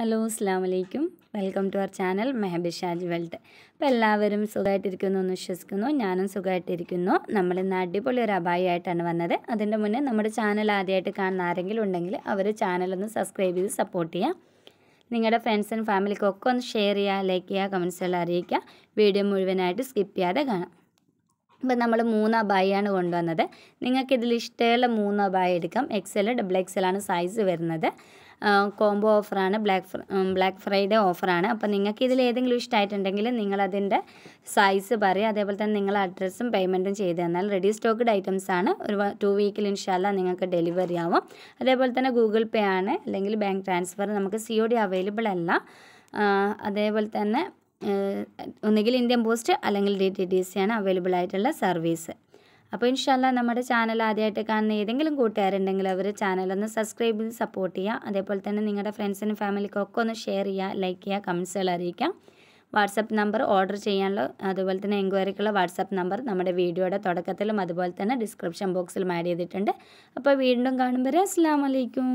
hello അസ്സാം വലൈക്കും welcome to our channel Mehabi Shaj വെൽട്ട് അപ്പോൾ എല്ലാവരും സുഖമായിട്ടിരിക്കുന്നു എന്ന് വിശ്വസിക്കുന്നു ഞാനും സുഖമായിട്ടിരിക്കുന്നു നമ്മൾ ഇന്ന് അടിപൊളി ഒരു അഭായിയായിട്ടാണ് വന്നത് അതിൻ്റെ മുന്നേ നമ്മുടെ ചാനൽ ആദ്യമായിട്ട് കാണുന്ന ആരെങ്കിലും ഉണ്ടെങ്കിൽ അവർ ചാനലൊന്ന് സബ്സ്ക്രൈബ് ചെയ്ത് സപ്പോർട്ട് ചെയ്യുക നിങ്ങളുടെ ഫ്രണ്ട്സ് ആൻഡ് ഫാമിലിക്കൊക്കെ ഒന്ന് ഷെയർ ചെയ്യുക ലൈക്ക് ചെയ്യുക കമൻസുകൾ അറിയിക്കുക വീഡിയോ മുഴുവനായിട്ട് സ്കിപ്പ് ചെയ്യാതെ കാണാം ഇപ്പം നമ്മൾ മൂന്ന് അബായാണ് കൊണ്ടുവന്നത് നിങ്ങൾക്ക് ഇതിൽ ഇഷ്ടമുള്ള മൂന്ന് അബായ എടുക്കാം എക്സൽ ഡബിൾ ആണ് സൈസ് വരുന്നത് കോംബോ ഓഫറാണ് ബ്ലാക്ക് ബ്ലാക്ക് ഫ്രൈഡേ ഓഫറാണ് അപ്പോൾ നിങ്ങൾക്ക് ഇതിൽ ഏതെങ്കിലും ഇഷ്ടമായിട്ടുണ്ടെങ്കിൽ നിങ്ങളതിൻ്റെ സൈസ് പറയും അതേപോലെ തന്നെ നിങ്ങൾ അഡ്രസ്സും പേയ്മെൻറ്റും ചെയ്ത് തന്നാൽ റെഡി സ്റ്റോക്ക്ഡ് ഐറ്റംസ് ആണ് ഒരു ടു വീക്കിൽ ഇൻഷാല്ല നിങ്ങൾക്ക് ഡെലിവറി ആവും അതേപോലെ തന്നെ ഗൂഗിൾ പേ ആണ് അല്ലെങ്കിൽ ബാങ്ക് ട്രാൻസ്ഫർ നമുക്ക് സി ഒ ഡി അവൈലബിൾ അല്ല അതേപോലെ തന്നെ ഒന്നുകിൽ ഇന്ത്യൻ പോസ്റ്റ് അല്ലെങ്കിൽ ഡി ടി ഡി സി ആണ് അവൈലബിൾ ആയിട്ടുള്ള സർവീസ് അപ്പോൾ ഇൻഷാല്ല നമ്മുടെ ചാനൽ ആദ്യമായിട്ട് കാണുന്ന ഏതെങ്കിലും കൂട്ടുകാരുണ്ടെങ്കിൽ അവർ ചാനലൊന്ന് സബ്സ്ക്രൈബ് ചെയ്ത് സപ്പോർട്ട് ചെയ്യുക അതേപോലെ തന്നെ നിങ്ങളുടെ ഫ്രണ്ട്സിനും ഫാമിലിക്കും ഒക്കെ ഒന്ന് ഷെയർ ചെയ്യുക ലൈക്ക് ചെയ്യുക കമൻസുകൾ അറിയിക്കാം വാട്സപ്പ് നമ്പർ ഓർഡർ ചെയ്യാനുള്ള അതുപോലെ തന്നെ എൻക്വയറിക്കുള്ള വാട്സപ്പ് നമ്പർ നമ്മുടെ വീഡിയോയുടെ തുടക്കത്തിലും അതുപോലെ തന്നെ ഡിസ്ക്രിപ്ഷൻ ബോക്സിലും ആഡ് ചെയ്തിട്ടുണ്ട് അപ്പോൾ വീണ്ടും കാണുമ്പോൾ അസ്സാം വലൈക്കും